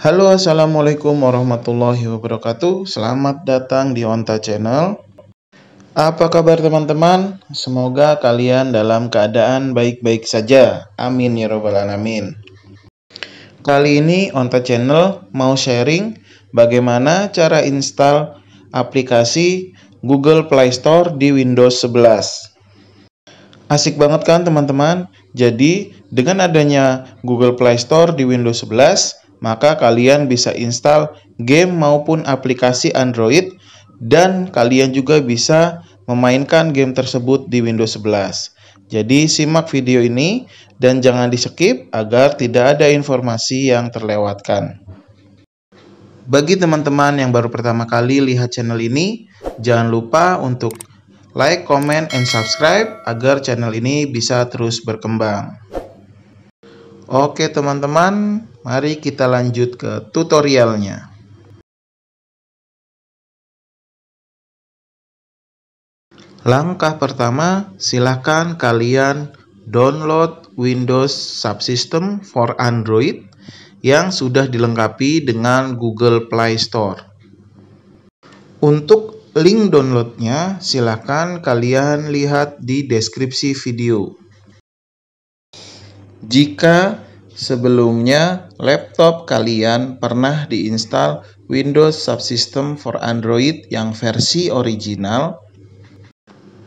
Halo assalamualaikum warahmatullahi wabarakatuh Selamat datang di Onta Channel Apa kabar teman-teman? Semoga kalian dalam keadaan baik-baik saja Amin ya robbal alamin Kali ini Onta Channel mau sharing bagaimana cara install aplikasi Google Play Store di Windows 11 Asik banget kan teman-teman? Jadi dengan adanya Google Play Store di Windows 11 maka kalian bisa install game maupun aplikasi Android dan kalian juga bisa memainkan game tersebut di Windows 11. Jadi simak video ini dan jangan di skip agar tidak ada informasi yang terlewatkan. Bagi teman-teman yang baru pertama kali lihat channel ini, jangan lupa untuk like, comment, and subscribe agar channel ini bisa terus berkembang. Oke teman-teman, Mari kita lanjut ke tutorialnya. Langkah pertama, silakan kalian download Windows Subsystem for Android yang sudah dilengkapi dengan Google Play Store. Untuk link downloadnya, silakan kalian lihat di deskripsi video. Jika Sebelumnya, laptop kalian pernah diinstal Windows Subsystem for Android yang versi original,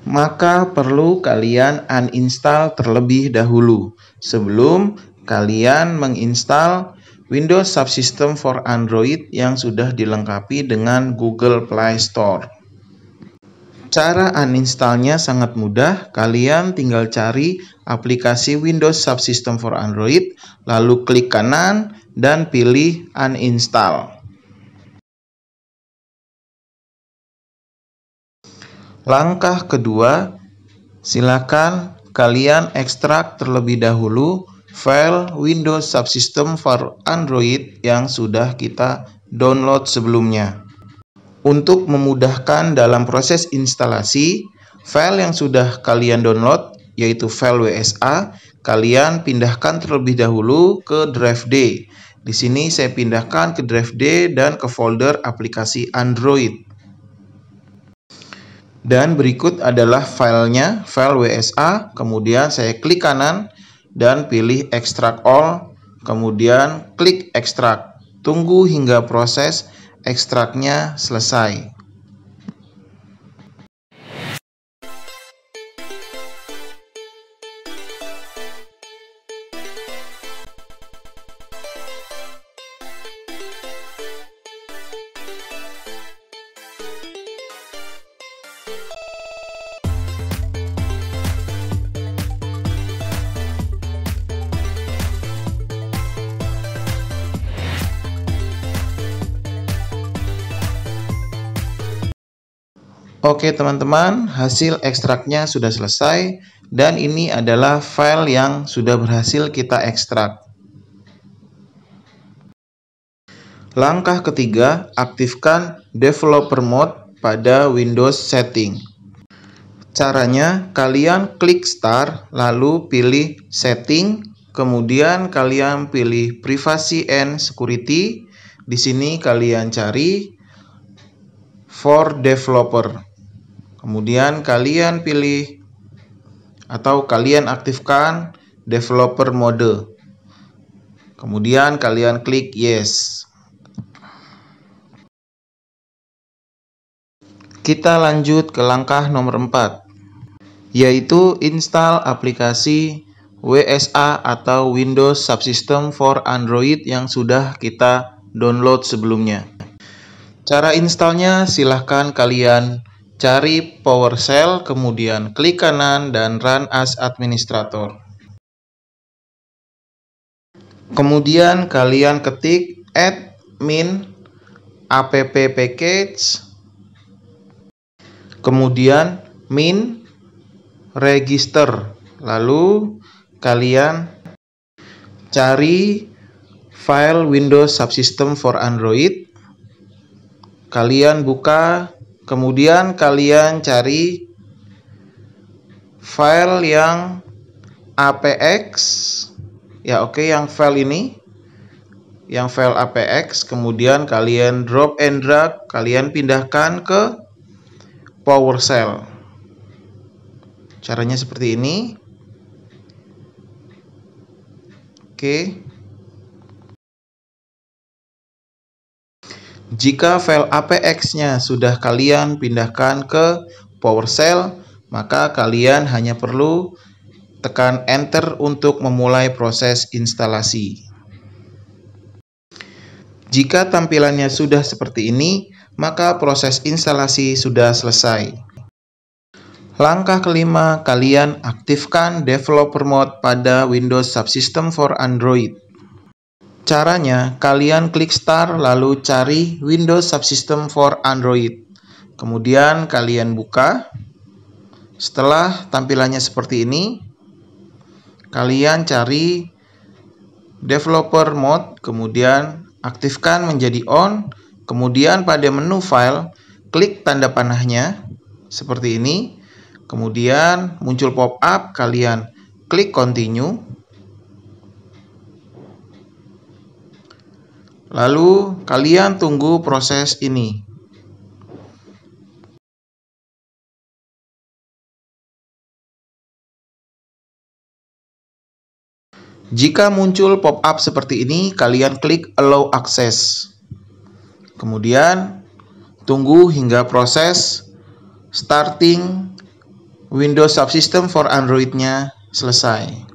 maka perlu kalian uninstall terlebih dahulu sebelum kalian menginstal Windows Subsystem for Android yang sudah dilengkapi dengan Google Play Store. Cara uninstallnya sangat mudah, kalian tinggal cari aplikasi Windows Subsystem for Android, lalu klik kanan dan pilih uninstall. Langkah kedua, silakan kalian ekstrak terlebih dahulu file Windows Subsystem for Android yang sudah kita download sebelumnya untuk memudahkan dalam proses instalasi file yang sudah kalian download yaitu file WSA, kalian pindahkan terlebih dahulu ke drive D. Di sini saya pindahkan ke drive D dan ke folder aplikasi Android. Dan berikut adalah filenya, file WSA, kemudian saya klik kanan dan pilih extract all, kemudian klik extract. Tunggu hingga proses ekstraknya selesai. Oke teman-teman, hasil ekstraknya sudah selesai dan ini adalah file yang sudah berhasil kita ekstrak. Langkah ketiga, aktifkan developer mode pada Windows setting. Caranya, kalian klik start, lalu pilih setting, kemudian kalian pilih privacy and security. Di sini kalian cari for developer. Kemudian kalian pilih atau kalian aktifkan developer mode. Kemudian kalian klik yes. Kita lanjut ke langkah nomor 4 yaitu install aplikasi WSA atau Windows Subsystem for Android yang sudah kita download sebelumnya. Cara installnya silahkan kalian Cari PowerShell, kemudian klik kanan dan Run as Administrator. Kemudian kalian ketik admin app package, kemudian min register, lalu kalian cari file Windows Subsystem for Android, kalian buka Kemudian kalian cari file yang APX ya oke okay, yang file ini yang file APX kemudian kalian drop and drag kalian pindahkan ke PowerShell caranya seperti ini oke okay. Jika file APX-nya sudah kalian pindahkan ke PowerShell, maka kalian hanya perlu tekan Enter untuk memulai proses instalasi. Jika tampilannya sudah seperti ini, maka proses instalasi sudah selesai. Langkah kelima, kalian aktifkan developer mode pada Windows Subsystem for Android. Caranya, kalian klik start lalu cari Windows Subsystem for Android. Kemudian kalian buka. Setelah tampilannya seperti ini, kalian cari developer mode, kemudian aktifkan menjadi on, kemudian pada menu file, klik tanda panahnya seperti ini. Kemudian muncul pop-up, kalian klik continue. Lalu kalian tunggu proses ini. Jika muncul pop-up seperti ini, kalian klik Allow Access. Kemudian, tunggu hingga proses starting Windows Subsystem for Android-nya selesai.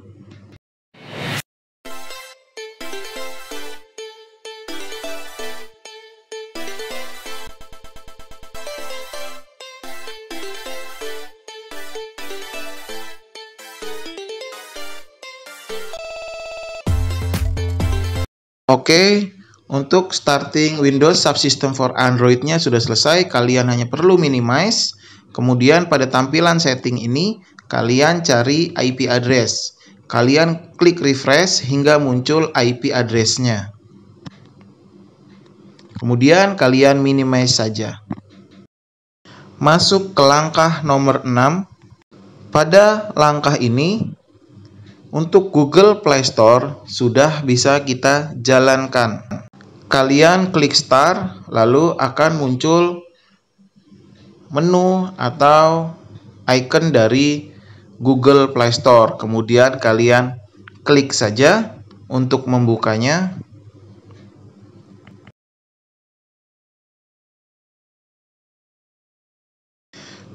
Oke, untuk starting Windows subsystem for Android-nya sudah selesai, kalian hanya perlu minimize. Kemudian pada tampilan setting ini, kalian cari IP address. Kalian klik refresh hingga muncul IP address-nya. Kemudian kalian minimize saja. Masuk ke langkah nomor 6. Pada langkah ini, untuk Google Play Store sudah bisa kita jalankan. Kalian klik start lalu akan muncul menu atau icon dari Google Play Store. Kemudian kalian klik saja untuk membukanya.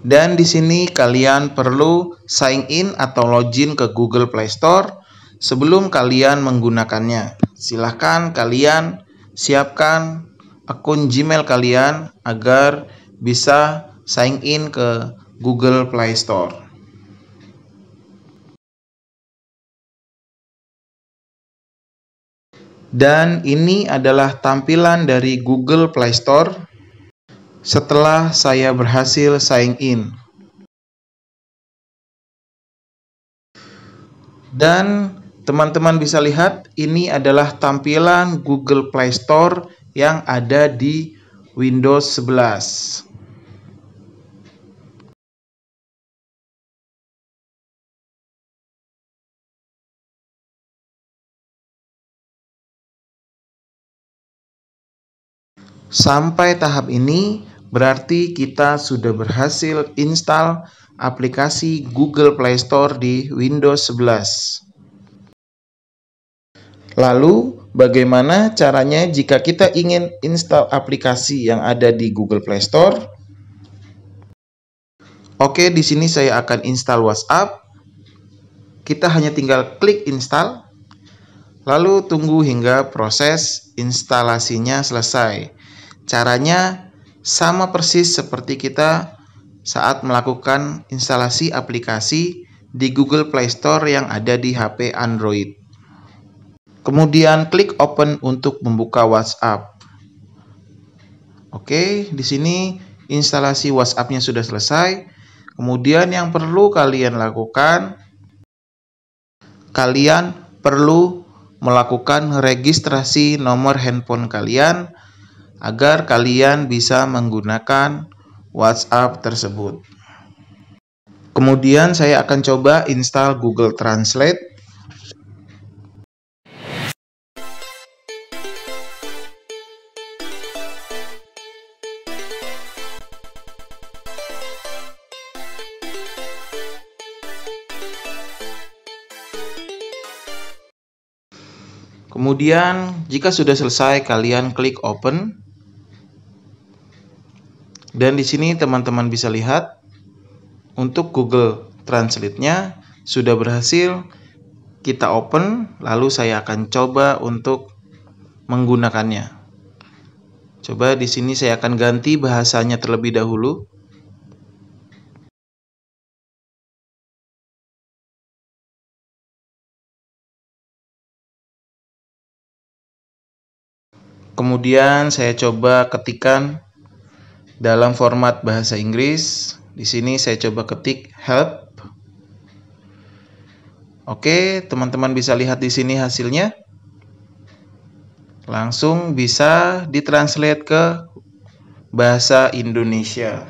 Dan di sini kalian perlu sign in atau login ke Google Play Store sebelum kalian menggunakannya. Silahkan kalian siapkan akun Gmail kalian agar bisa sign in ke Google Play Store. Dan ini adalah tampilan dari Google Play Store setelah saya berhasil sign in. Dan teman-teman bisa lihat ini adalah tampilan Google Play Store yang ada di Windows 11. Sampai tahap ini, Berarti kita sudah berhasil install aplikasi Google Play Store di Windows 11. Lalu, bagaimana caranya jika kita ingin install aplikasi yang ada di Google Play Store? Oke, di sini saya akan install WhatsApp. Kita hanya tinggal klik install. Lalu tunggu hingga proses instalasinya selesai. Caranya sama persis seperti kita saat melakukan instalasi aplikasi di Google Play Store yang ada di HP Android. Kemudian klik open untuk membuka WhatsApp. Oke, di sini instalasi WhatsApp-nya sudah selesai. Kemudian yang perlu kalian lakukan kalian perlu melakukan registrasi nomor handphone kalian agar kalian bisa menggunakan WhatsApp tersebut. Kemudian saya akan coba install Google Translate Kemudian, jika sudah selesai, kalian klik open. Dan di sini teman-teman bisa lihat untuk Google Translate-nya sudah berhasil kita open, lalu saya akan coba untuk menggunakannya. Coba di sini saya akan ganti bahasanya terlebih dahulu. Kemudian saya coba ketikan dalam format bahasa Inggris. Di sini saya coba ketik help. Oke, teman-teman bisa lihat di sini hasilnya. Langsung bisa ditranslate ke bahasa Indonesia.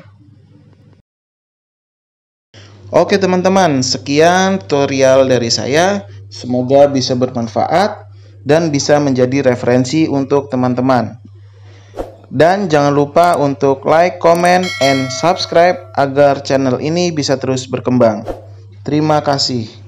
Oke teman-teman, sekian tutorial dari saya. Semoga bisa bermanfaat dan bisa menjadi referensi untuk teman-teman. Dan jangan lupa untuk like, comment, and subscribe agar channel ini bisa terus berkembang. Terima kasih.